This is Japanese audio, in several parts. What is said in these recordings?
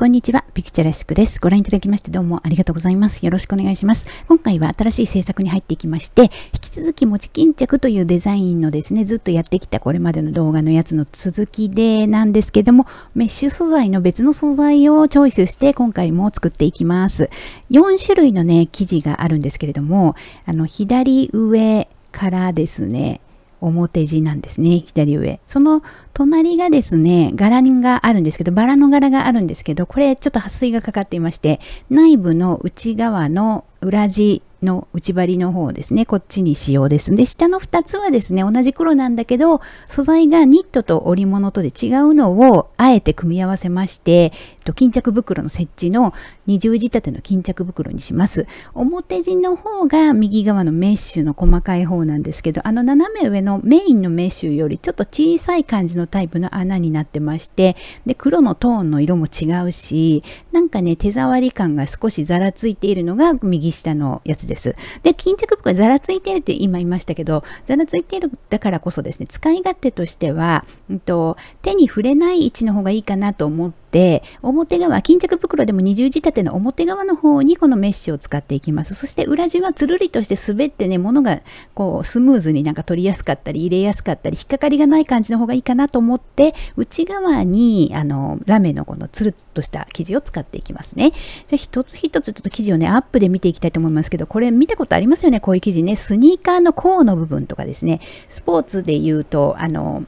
こんにちは、ピクチャレスクです。ご覧いただきましてどうもありがとうございます。よろしくお願いします。今回は新しい制作に入っていきまして、引き続き持ち巾着というデザインのですね、ずっとやってきたこれまでの動画のやつの続きでなんですけども、メッシュ素材の別の素材をチョイスして今回も作っていきます。4種類のね、生地があるんですけれども、あの、左上からですね、表地なんですね、左上。その隣がですね、柄があるんですけど、バラの柄があるんですけど、これちょっと撥水がかかっていまして、内部の内側の裏地の内張りの方ですね、こっちに使用です。で、下の2つはですね、同じ黒なんだけど、素材がニットと織物とで違うのをあえて組み合わせまして、と、巾着袋の設置の二重仕立ての巾着袋にします。表地の方が右側のメッシュの細かい方なんですけど、あの斜め上のメインのメッシュよりちょっと小さい感じのタイプの穴になってまして、で、黒のトーンの色も違うし、なんかね、手触り感が少しざらついているのが右下のやつです。で、巾着袋ざらついてるって今言いましたけど、ざらついてるだからこそですね、使い勝手としては、うんと、手に触れない位置の方がいいかなと思って、で表側巾着袋でも二重仕立ての表側の方にこのメッシュを使っていきますそして裏地はつるりとして滑ってね物がこうスムーズになんか取りやすかったり入れやすかったり引っかかりがない感じの方がいいかなと思って内側にあのラメのこのつるっとした生地を使っていきますねじゃあ一つ一つちょっと生地をねアップで見ていきたいと思いますけどこれ見たことありますよねこういう生地ねスニーカーの甲の部分とかですねスポーツで言うとあの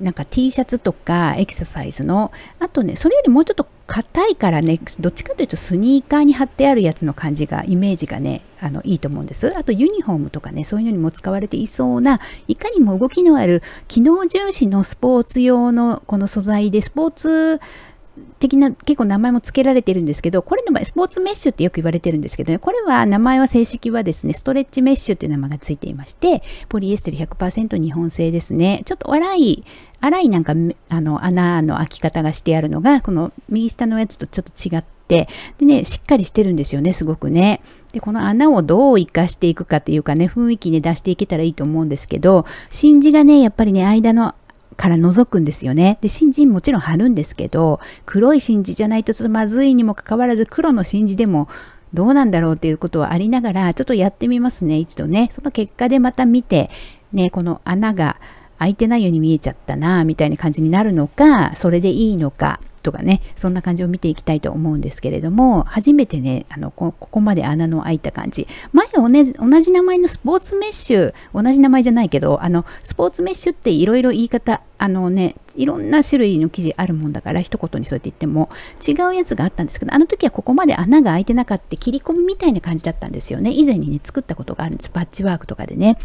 なんか T シャツとかエクササイズの、あとね、それよりもうちょっと硬いからね、どっちかというとスニーカーに貼ってあるやつの感じが、イメージがね、あの、いいと思うんです。あとユニフォームとかね、そういうのにも使われていそうな、いかにも動きのある、機能重視のスポーツ用のこの素材で、スポーツ、的な結構名前も付けられてるんですけど、これの場合、スポーツメッシュってよく言われてるんですけどね、これは名前は正式はですね、ストレッチメッシュっていう名前が付いていまして、ポリエステル100%日本製ですね。ちょっと荒い、荒いなんか、あの、穴の開き方がしてあるのが、この右下のやつとちょっと違って、でね、しっかりしてるんですよね、すごくね。で、この穴をどう生かしていくかというかね、雰囲気ね、出していけたらいいと思うんですけど、真珠がね、やっぱりね、間のから覗くんですよね。で、新人もちろん貼るんですけど、黒い真珠じゃないとちょっとまずいにもかかわらず、黒の真珠でもどうなんだろうっていうことはありながら、ちょっとやってみますね、一度ね。その結果でまた見て、ね、この穴が開いてないように見えちゃったな、みたいな感じになるのか、それでいいのか、とかね、そんな感じを見ていきたいと思うんですけれども、初めてね、あの、ここまで穴の開いた感じ。前同じ、同じ名前のスポーツメッシュ、同じ名前じゃないけど、あの、スポーツメッシュっていろいろ言い方、あのね、いろんな種類の記事あるもんだから、一言にそうやって言っても、違うやつがあったんですけど、あの時はここまで穴が開いてなかった、切り込みみたいな感じだったんですよね。以前にね、作ったことがあるんです。パッチワークとかでね。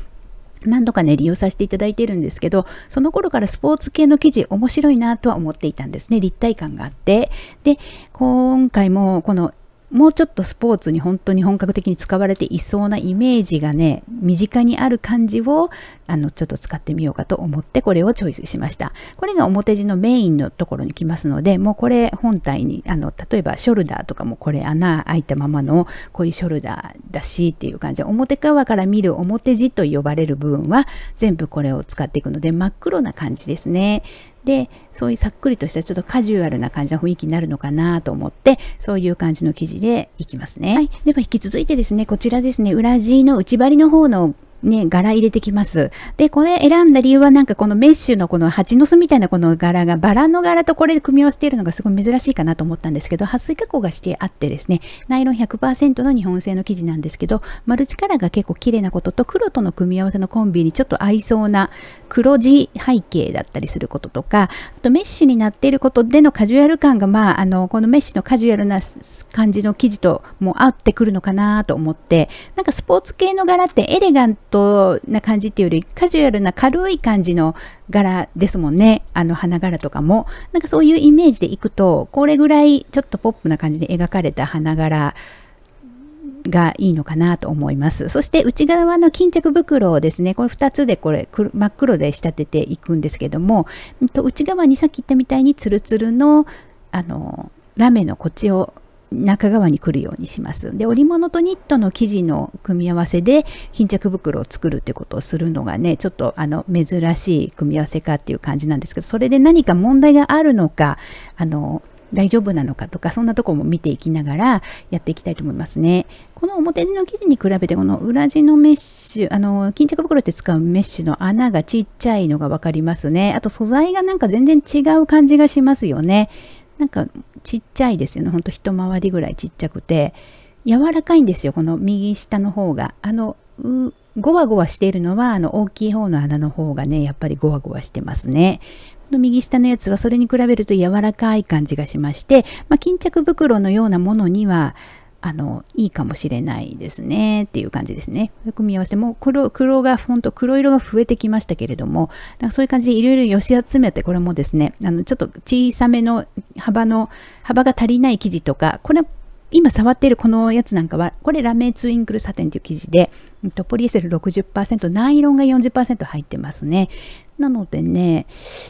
何度かね、利用させていただいてるんですけど、その頃からスポーツ系の記事面白いなとは思っていたんですね。立体感があって。で、今回もこのもうちょっとスポーツに本当に本格的に使われていそうなイメージがね、身近にある感じを、あの、ちょっと使ってみようかと思って、これをチョイスしました。これが表地のメインのところに来ますので、もうこれ本体に、あの、例えばショルダーとかもこれ穴開いたままの、こういうショルダーだしっていう感じで、表側から見る表地と呼ばれる部分は、全部これを使っていくので、真っ黒な感じですね。でそういうさっくりとしたちょっとカジュアルな感じの雰囲気になるのかなと思ってそういう感じの生地でいきますね、はい、では引き続いてですねこちらですね裏地の内張りの方のね、柄入れてきます。で、これ選んだ理由はなんかこのメッシュのこの蜂の巣みたいなこの柄がバラの柄とこれ組み合わせているのがすごい珍しいかなと思ったんですけど、撥水加工がしてあってですね、ナイロン100%の日本製の生地なんですけど、マルチカラーが結構綺麗なことと黒との組み合わせのコンビにちょっと合いそうな黒地背景だったりすることとか、あとメッシュになっていることでのカジュアル感がまあ、あの、このメッシュのカジュアルな感じの生地とも合ってくるのかなと思って、なんかスポーツ系の柄ってエレガントトな感じっていうよりカジュアルな軽い感じの柄ですもんね。あの花柄とかも。なんかそういうイメージでいくと、これぐらいちょっとポップな感じで描かれた花柄がいいのかなと思います。そして内側の巾着袋をですね、これ2つでこれ真っ黒で仕立てていくんですけども、内側にさっき言ったみたいにツルツルのあのラメのこっちを中側に来るようにします。で、織物とニットの生地の組み合わせで巾着袋を作るってことをするのがね、ちょっとあの珍しい組み合わせかっていう感じなんですけど、それで何か問題があるのか、あの、大丈夫なのかとか、そんなとこも見ていきながらやっていきたいと思いますね。この表地の生地に比べて、この裏地のメッシュ、あの、巾着袋って使うメッシュの穴がちっちゃいのがわかりますね。あと素材がなんか全然違う感じがしますよね。なんかちっちゃいですよねほんと一回りぐらいちっちゃくて柔らかいんですよこの右下の方があのう、ゴワゴワしているのはあの大きい方の穴の方がねやっぱりゴワゴワしてますねこの右下のやつはそれに比べると柔らかい感じがしまして、まあ、巾着袋のようなものにはあの、いいかもしれないですねっていう感じですね。組み合わせも黒、黒が、ほんと黒色が増えてきましたけれども、なんかそういう感じでいろいろ寄し集めて、これもですね、あの、ちょっと小さめの幅の、幅が足りない生地とか、これ今触っているこのやつなんかは、これラメツインクルサテンという生地で、えと、ポリエステル60%、ナイロンが40%入ってますね。なのでね、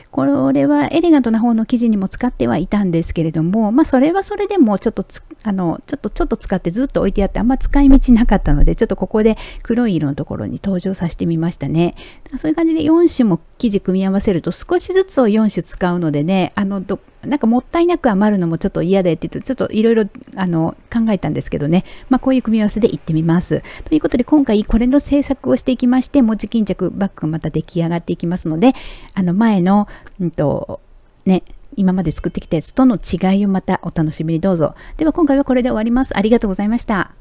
これはエレガントな方の生地にも使ってはいたんですけれども、まあそれはそれでもちょっとあの、ちょっとちょっと使ってずっと置いてあってあんま使い道なかったので、ちょっとここで黒い色のところに登場させてみましたね。そういう感じで4種も生地組み合わせると少しずつを4種使うのでね、あの、どなんかもったいなく余るのもちょっと嫌だって言うと、ちょっといろいろ考えたんですけどね、まあこういう組み合わせでいってみます。ということで今回これの制作をしていきまして持ち巾着バッグがまた出来上がっていきますのであの前の、うんとね、今まで作ってきたやつとの違いをまたお楽しみにどうぞでは今回はこれで終わりますありがとうございました